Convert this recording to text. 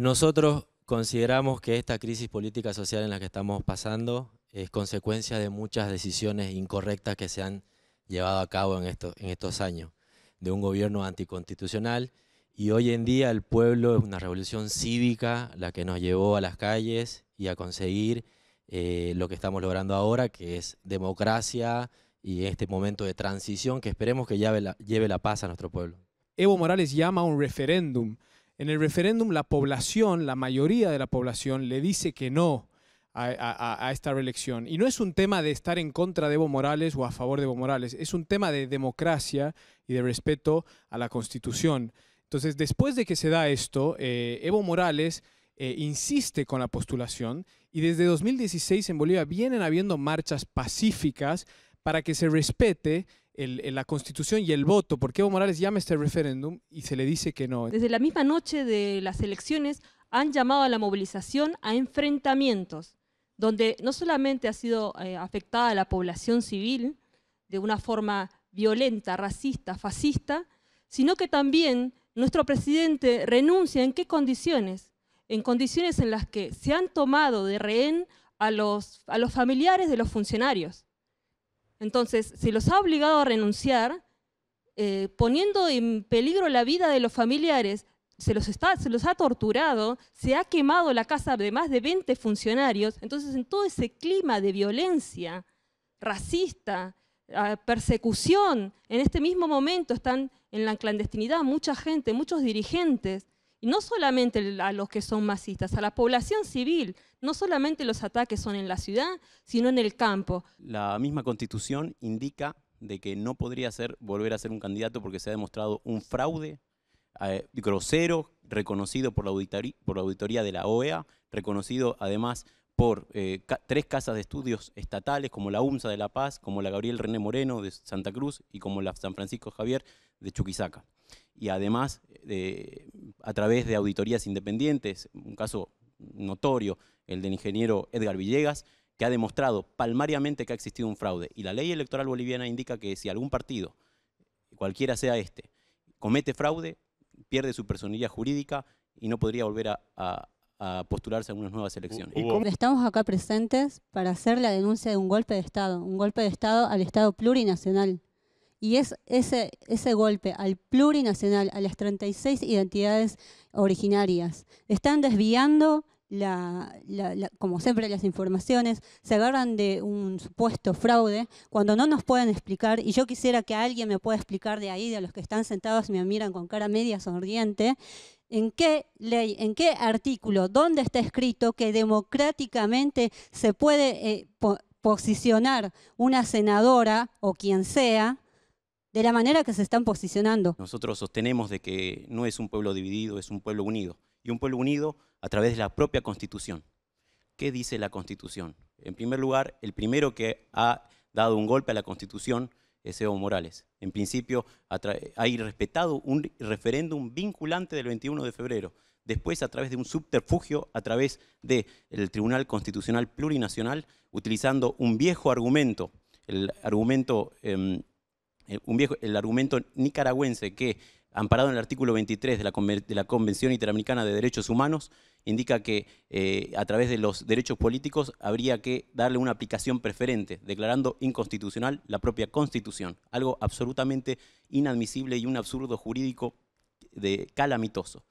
Nosotros consideramos que esta crisis política social en la que estamos pasando es consecuencia de muchas decisiones incorrectas que se han llevado a cabo en, estos años, de un gobierno anticonstitucional y hoy en día el pueblo es una revolución cívica la que nos llevó a las calles y a conseguir eh, lo que estamos logrando ahora, que es democracia y este momento de transición que esperemos que lleve la, lleve la paz a nuestro pueblo. Evo Morales llama a un referéndum en el referéndum la población, la mayoría de la población le dice que no a, esta reelección. Y no es un tema de estar en contra de Evo Morales o a favor de Evo Morales, es un tema de democracia y de respeto a la Constitución. Entonces, después de que se da esto, eh, Evo Morales eh, insiste con la postulación y desde 2016 en Bolivia vienen habiendo marchas pacíficas para que se respete la constitución y el voto, porque Evo Morales llama este referéndum y se le dice que no. Desde la misma noche de las elecciones han llamado a la movilización a enfrentamientos, donde no solamente ha sido eh, afectada la población civil de una forma violenta, racista, fascista, sino que también nuestro presidente renuncia en qué condiciones, en condiciones en las que se han tomado de rehén a los familiares de los funcionarios entonces, se los ha obligado a renunciar, eh, poniendo en peligro la vida de los familiares, se los, se los ha torturado, se ha quemado la casa de más de 20 funcionarios. Entonces, en todo ese clima de violencia racista, ah, persecución, en este mismo momento están en la clandestinidad mucha gente, muchos dirigentes no solamente a los que son masistas, a la población civil. No solamente los ataques son en la ciudad, sino en el campo. La misma constitución indica de que no podría ser, volver a ser un candidato porque se ha demostrado un fraude eh, grosero, reconocido por la, por la auditoría de la OEA, reconocido además por eh, tres casas de estudios estatales, como la UMSA de La Paz, como la Gabriel René Moreno de Santa Cruz y como la San Francisco Javier de Chuquisaca. Y además, eh, a través de auditorías independientes, un caso notorio, el del ingeniero Edgar Villegas, que ha demostrado palmariamente que ha existido un fraude. Y la ley electoral boliviana indica que si algún partido, cualquiera sea este, comete fraude, pierde su personalidad jurídica y no podría volver a a postularse a unas nuevas elecciones. Estamos acá presentes para hacer la denuncia de un golpe de Estado, un golpe de Estado al Estado plurinacional. Y es ese, golpe al plurinacional, a las 36 identidades originarias. Están desviando como siempre las informaciones, se agarran de un supuesto fraude cuando no nos pueden explicar, y yo quisiera que alguien me pueda explicar de ahí, de los que están sentados y me miran con cara media sonriente, en qué ley, en qué artículo, dónde está escrito que democráticamente se puede eh, posicionar una senadora o quien sea de la manera que se están posicionando. Nosotros sostenemos de que no es un pueblo dividido, es un pueblo unido. Y un pueblo unido a través de la propia Constitución. ¿Qué dice la Constitución? En primer lugar, el primero que ha dado un golpe a la Constitución es Morales. En principio hay respetado un referéndum vinculante del 21 de febrero. Después, a través de un subterfugio, a través del Tribunal Constitucional Plurinacional, utilizando un viejo argumento, el argumento, em, eh, un viejo, el argumento nicaragüense que amparado en el artículo 23 de la, Convención Interamericana de Derechos Humanos, indica que eh, a través de los derechos políticos habría que darle una aplicación preferente, declarando inconstitucional la propia Constitución, algo absolutamente inadmisible y un absurdo jurídico de calamitoso.